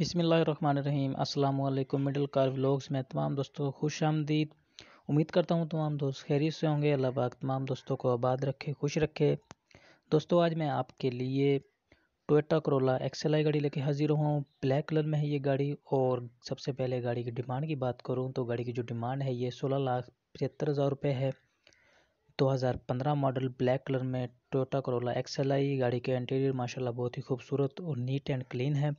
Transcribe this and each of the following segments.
बिसमीम अल्लाम middle car vlogs में तमाम दोस्तों खुश आमदीद उम्मीद करता हूँ तमाम दोस्त खैरियत से होंगे अल्लाह पाक तमाम दोस्तों को आबाद रखे खुश रखे दोस्तों आज मैं आपके लिए टोयोटा करोला एक्सेल आई गाड़ी लेके हाजिर हुआ हूँ ब्लैक कलर में है ये गाड़ी और सबसे पहले गाड़ी की डिमांड की बात करूँ तो गाड़ी की जो डिमांड है ये सोलह लाख पचहत्तर हज़ार रुपये है दो हज़ार पंद्रह मॉडल ब्लैक कलर में टोयोटा करोला एक्सेल आई गाड़ी के इंटीरियर माशाल्लाह बहुत ही खूबसूरत और नीट एंड क्लीन है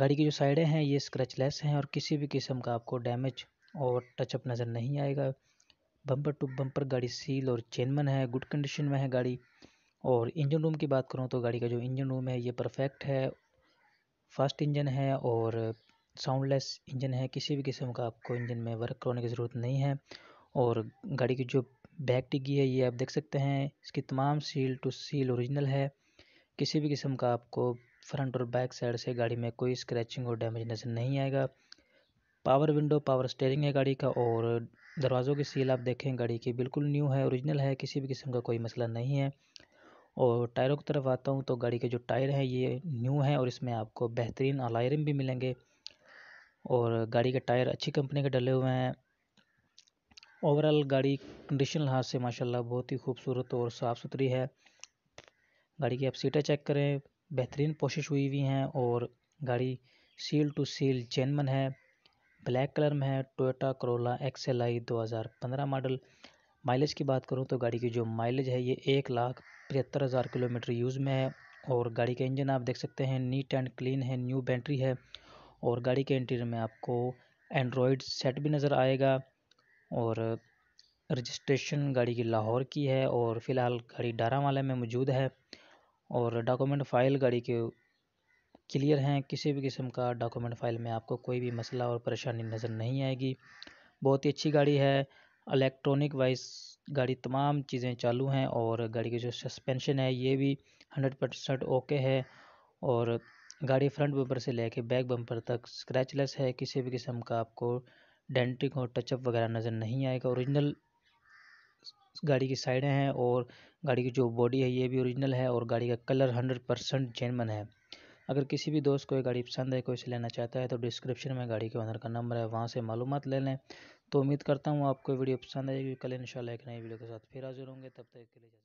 गाड़ी की जो साइडें हैं ये स्क्रैचलेस हैं और किसी भी किस्म का आपको डैमेज और टचअप नज़र नहीं आएगा बम्पर टू बम्पर गाड़ी सील और चेनमन है गुड कंडीशन में है गाड़ी और इंजन रूम की बात करूँ तो गाड़ी का जो इंजन रूम है ये परफेक्ट है फास्ट इंजन है और साउंडलेस इंजन है किसी भी किस्म का आपको इंजन में वर्क करवाने की ज़रूरत नहीं है और गाड़ी की जो बैक टिकी है ये आप देख सकते हैं इसकी तमाम सील टू सील ओरिजिनल है किसी भी किस्म का आपको फ्रंट और बैक साइड से गाड़ी में कोई स्क्रैचिंग और डैमेज नजर नहीं आएगा पावर विंडो पावर स्टेयरिंग है गाड़ी का और दरवाज़ों की सील आप देखें गाड़ी की बिल्कुल न्यू है ओरिजिनल है किसी भी किस्म का कोई मसला नहीं है और टायरों की तरफ आता हूँ तो गाड़ी के जो टायर हैं ये न्यू हैं और इसमें आपको बेहतरीन अलायरम भी मिलेंगे और गाड़ी के टायर अच्छी कंपनी के डले हुए हैं ओवरऑल गाड़ी कंडीशन लिहाज से माशाल्लाह बहुत ही खूबसूरत और साफ़ सुथरी है गाड़ी की आप सीटें चेक करें बेहतरीन कोशिश हुई हुई हैं और गाड़ी सील टू सील जेनमन है ब्लैक कलर में है टोयोटा करोला एल आई दो हज़ार पंद्रह मॉडल माइलेज की बात करूँ तो गाड़ी की जो माइलेज है ये एक लाख पचहत्तर हज़ार किलोमीटर यूज़ में है और गाड़ी का इंजन आप देख सकते हैं नीट एंड क्लीन है न्यू बैटरी है और गाड़ी के इंटीरियर में आपको एंड्रॉयड सेट भी नज़र आएगा और रजिस्ट्रेशन गाड़ी की लाहौर की है और फ़िलहाल गाड़ी डारा वाले में मौजूद है और डॉक्यूमेंट फ़ाइल गाड़ी के क्लियर हैं किसी भी किस्म का डॉक्यूमेंट फ़ाइल में आपको कोई भी मसला और परेशानी नज़र नहीं आएगी बहुत ही अच्छी गाड़ी है इलेक्ट्रॉनिक वाइज गाड़ी तमाम चीज़ें चालू हैं और गाड़ी की जो सस्पेंशन है ये भी हंड्रेड परसेंट ओके है और गाड़ी फ्रंट बम्पर से लेके बैक बम्पर तक स्क्रैचलेस है किसी भी किस्म का आपको डेंटिंग और टचअप वगैरह नज़र नहीं आएगा ओरिजिनल गाड़ी की साइडें हैं और गाड़ी की जो बॉडी है ये भी ओरिजिनल है और गाड़ी का कलर हंड्रेड परसेंट जेनमन है अगर किसी भी दोस्त को ये गाड़ी पसंद है कोई इसे लेना चाहता है तो डिस्क्रिप्शन में गाड़ी के ऑनर का नंबर है वहाँ से मालूम ले लें तो उम्मीद करता हूँ आपको वीडियो पसंद आएगी कल इंशाल्लाह एक नई वीडियो के साथ फिर हाजिर होंगे तब तक के लिए